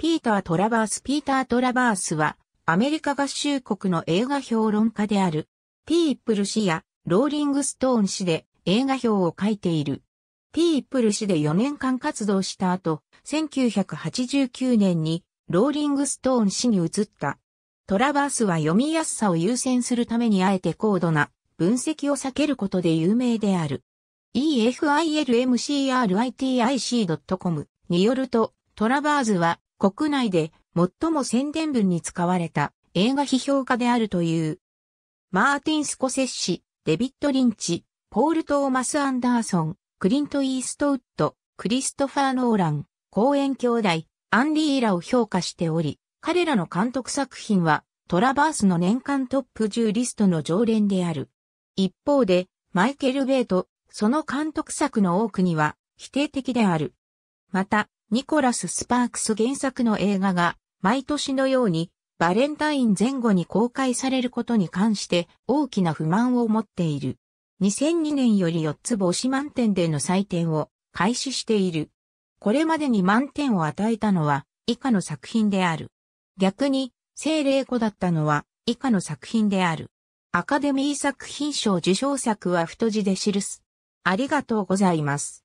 ピーター・トラバース・ピーター・トラバースは、アメリカ合衆国の映画評論家である、ピープル氏やローリングストーン氏で映画評を書いている。ピープル氏で4年間活動した後、1989年にローリングストーン氏に移った。トラバースは読みやすさを優先するためにあえて高度な分析を避けることで有名である。EFILMCRITIC.com によると、トラバーズは国内で最も宣伝文に使われた映画批評家であるという。マーティン・スコセッシ、デビッド・リンチ、ポール・トーマス・アンダーソン、クリント・イーストウッド、クリストファー・ノーラン、公演兄弟、アンリーラを評価しており、彼らの監督作品はトラバースの年間トップ10リストの常連である。一方で、マイケル・ベイとその監督作の多くには否定的である。また、ニコラス・スパークス原作の映画が毎年のようにバレンタイン前後に公開されることに関して大きな不満を持っている。2002年より4つ星満点での採点を開始している。これまでに満点を与えたのは以下の作品である。逆に、聖霊子だったのは以下の作品である。アカデミー作品賞受賞作は太字で記す。ありがとうございます。